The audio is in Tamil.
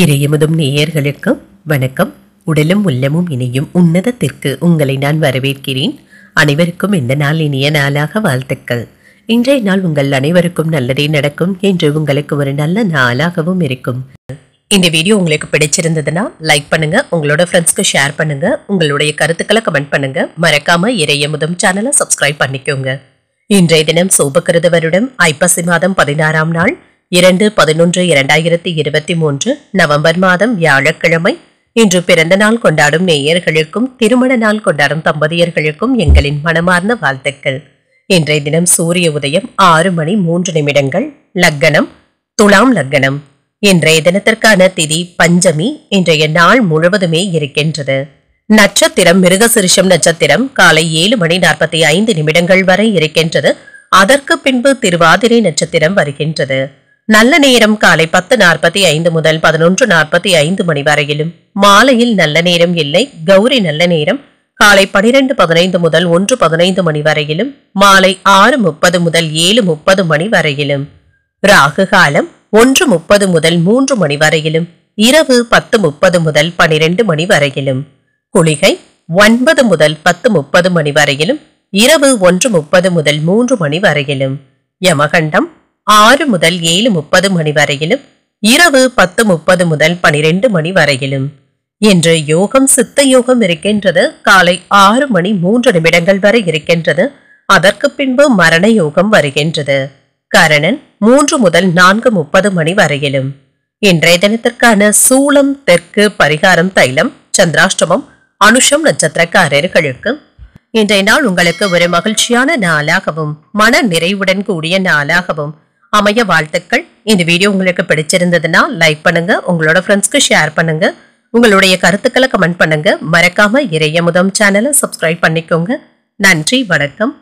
இறையமுதும் நேயர்களுக்கு வணக்கம் உடலும் உள்ளமும் இணையும் உன்னதத்திற்கு உங்களை நான் வரவேற்கிறேன் அனைவருக்கும் இந்த நாள் இனிய நாளாக வாழ்த்துக்கள் இன்றைய நாள் உங்கள் அனைவருக்கும் நல்லதே நடக்கும் என்று உங்களுக்கு ஒரு நல்ல நாளாகவும் இருக்கும் இந்த வீடியோ உங்களுக்கு பிடிச்சிருந்ததுன்னா லைக் பண்ணுங்க உங்களோட ஃப்ரெண்ட்ஸ்க்கு ஷேர் பண்ணுங்க உங்களுடைய கருத்துக்களை கமெண்ட் பண்ணுங்க மறக்காம இறையமுதம் சேனலை சப்ஸ்கிரைப் பண்ணிக்கோங்க இன்றைய தினம் சோபகிருத வருடம் ஐப்பசி மாதம் பதினாறாம் நாள் இரண்டு பதினொன்று இரண்டாயிரத்தி இருபத்தி மூன்று நவம்பர் மாதம் வியாழக்கிழமை இன்று பிறந்த நாள் கொண்டாடும் நேயர்களுக்கும் திருமண நாள் கொண்டாடும் தம்பதியர்களுக்கும் எங்களின் மனமார்ந்த வாழ்த்துக்கள் இன்றைய தினம் சூரிய உதயம் ஆறு மணி மூன்று நிமிடங்கள் லக்கணம் துலாம் லக்கணம் இன்றைய தினத்திற்கான திதி பஞ்சமி இன்றைய நாள் முழுவதுமே இருக்கின்றது நட்சத்திரம் மிருகசிருஷம் நட்சத்திரம் காலை ஏழு மணி நாற்பத்தி ஐந்து நிமிடங்கள் வரை இருக்கின்றது அதற்கு பின்பு திருவாதிரை நட்சத்திரம் வருகின்றது நல்ல நேரம் காலை பத்து நாற்பத்தி ஐந்து முதல் பதினொன்று நாற்பத்தி ஐந்து மணி வரையிலும் மாலையில் நல்ல நேரம் இல்லை கௌரி நல்ல நேரம் காலை பனிரெண்டு பதினைந்து முதல் ஒன்று பதினைந்து மணி வரையிலும் மாலை ஆறு முப்பது முதல் ஏழு முப்பது மணி வரையிலும் ராகு காலம் ஒன்று முப்பது முதல் மூன்று மணி வரையிலும் இரவு பத்து முப்பது முதல் பனிரெண்டு மணி வரையிலும் குளிகை ஒன்பது முதல் பத்து முப்பது மணி வரையிலும் இரவு ஒன்று முப்பது முதல் மூன்று மணி வரையிலும் யமகண்டம் ஆறு முதல் ஏழு முப்பது மணி வரையிலும் இரவு பத்து முப்பது முதல் பனிரெண்டு மணி வரையிலும் இன்று யோகம் சித்த யோகம் இருக்கின்றது காலை ஆறு மணி மூன்று நிமிடங்கள் வரை இருக்கின்றது அதற்கு பின்பு மரண யோகம் வருகின்றது கரணன் மூன்று முதல் நான்கு முப்பது மணி வரையிலும் இன்றைய தினத்திற்கான சூளம் தெற்கு பரிகாரம் தைலம் சந்திராஷ்டமம் அனுஷம் நட்சத்திரக்காரர்களுக்கு இன்றைய நாள் உங்களுக்கு ஒரு மகிழ்ச்சியான நாளாகவும் மன நிறைவுடன் கூடிய நாளாகவும் அமைய வாழ்த்துக்கள் இந்த வீடியோ உங்களுக்கு பிடிச்சிருந்ததுன்னா லைக் பண்ணுங்க உங்களோட ஃப்ரெண்ட்ஸ்க்கு ஷேர் பண்ணுங்க உங்களுடைய கருத்துக்களை கமெண்ட் பண்ணுங்க மறக்காம இறைய முதம் சேனலை சப்ஸ்கிரைப் பண்ணிக்கோங்க நன்றி வணக்கம்